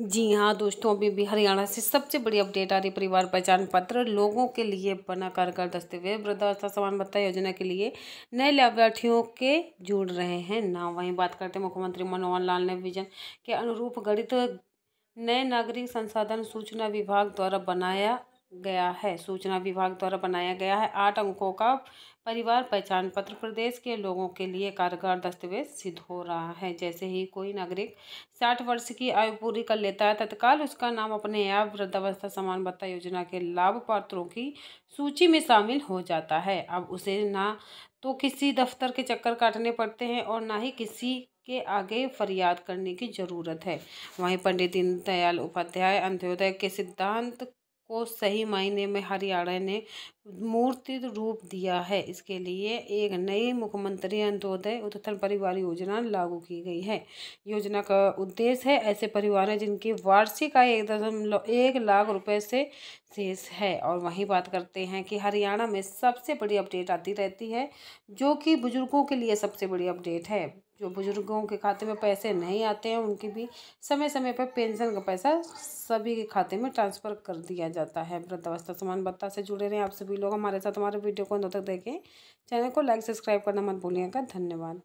जी हाँ दोस्तों अभी भी हरियाणा से सबसे बड़ी अपडेट आ रही परिवार पहचान पत्र लोगों के लिए बना कारगर दस्तावेज वृद्धावस्था समान भत्ता योजना के लिए नए लाभार्थियों के जुड़ रहे हैं नाम वहीं बात करते मुख्यमंत्री मनोहर लाल ने विजन के अनुरूप गणित नए नागरिक संसाधन सूचना विभाग द्वारा बनाया गया है सूचना विभाग द्वारा बनाया गया है आठ अंकों का परिवार पहचान पत्र प्रदेश के लोगों के लिए कारगर दस्तावेज सिद्ध हो रहा है जैसे ही कोई नागरिक साठ वर्ष की आयु पूरी कर लेता है तत्काल उसका नाम अपने आप वृद्धावस्था समान भत्ता योजना के लाभ पात्रों की सूची में शामिल हो जाता है अब उसे ना तो किसी दफ्तर के चक्कर काटने पड़ते हैं और ना ही किसी के आगे फरियाद करने की ज़रूरत है वहीं पंडित दीनदयाल उपाध्याय अंत्योदय के सिद्धांत को सही मायने में हरियाणा ने मूर्ति रूप दिया है इसके लिए एक नई मुख्यमंत्री अंत्योदय उत्थान परिवार योजना लागू की गई है योजना का उद्देश्य है ऐसे परिवार हैं जिनकी वार्षिक आय एक दशमलव एक लाख रुपए से शेष है और वहीं बात करते हैं कि हरियाणा में सबसे बड़ी अपडेट आती रहती है जो कि बुजुर्गों के लिए सबसे बड़ी अपडेट है जो बुज़ुर्गों के खाते में पैसे नहीं आते हैं उनकी भी समय समय पर पेंशन का पैसा सभी के खाते में ट्रांसफ़र कर दिया जाता है वृद्धावस्था समान भत्ता से जुड़े रहें आप सभी लोग हमारे साथ हमारे वीडियो को अंदर तक देखें चैनल को लाइक सब्सक्राइब करना मत भूलिएगा धन्यवाद